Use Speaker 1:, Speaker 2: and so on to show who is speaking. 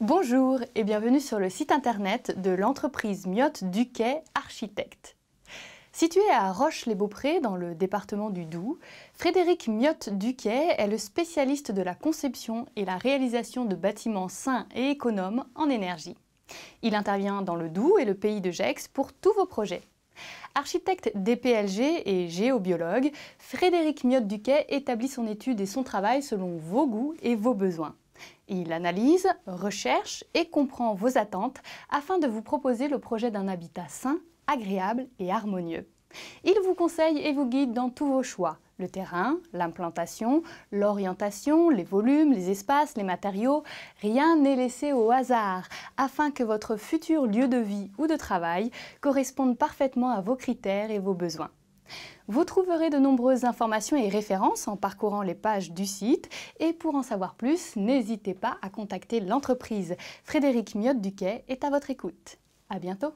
Speaker 1: Bonjour et bienvenue sur le site internet de l'entreprise Miotte Duquet Architecte. Situé à Roche-les-Beauprés, dans le département du Doubs, Frédéric Miotte-Duquet est le spécialiste de la conception et la réalisation de bâtiments sains et économes en énergie. Il intervient dans le Doubs et le pays de Gex pour tous vos projets. Architecte DPLG et géobiologue, Frédéric Miotte-Duquet établit son étude et son travail selon vos goûts et vos besoins. Il analyse, recherche et comprend vos attentes afin de vous proposer le projet d'un habitat sain, agréable et harmonieux. Il vous conseille et vous guide dans tous vos choix, le terrain, l'implantation, l'orientation, les volumes, les espaces, les matériaux, rien n'est laissé au hasard afin que votre futur lieu de vie ou de travail corresponde parfaitement à vos critères et vos besoins. Vous trouverez de nombreuses informations et références en parcourant les pages du site. Et pour en savoir plus, n'hésitez pas à contacter l'entreprise. Frédéric Miotte-Duquet est à votre écoute. À bientôt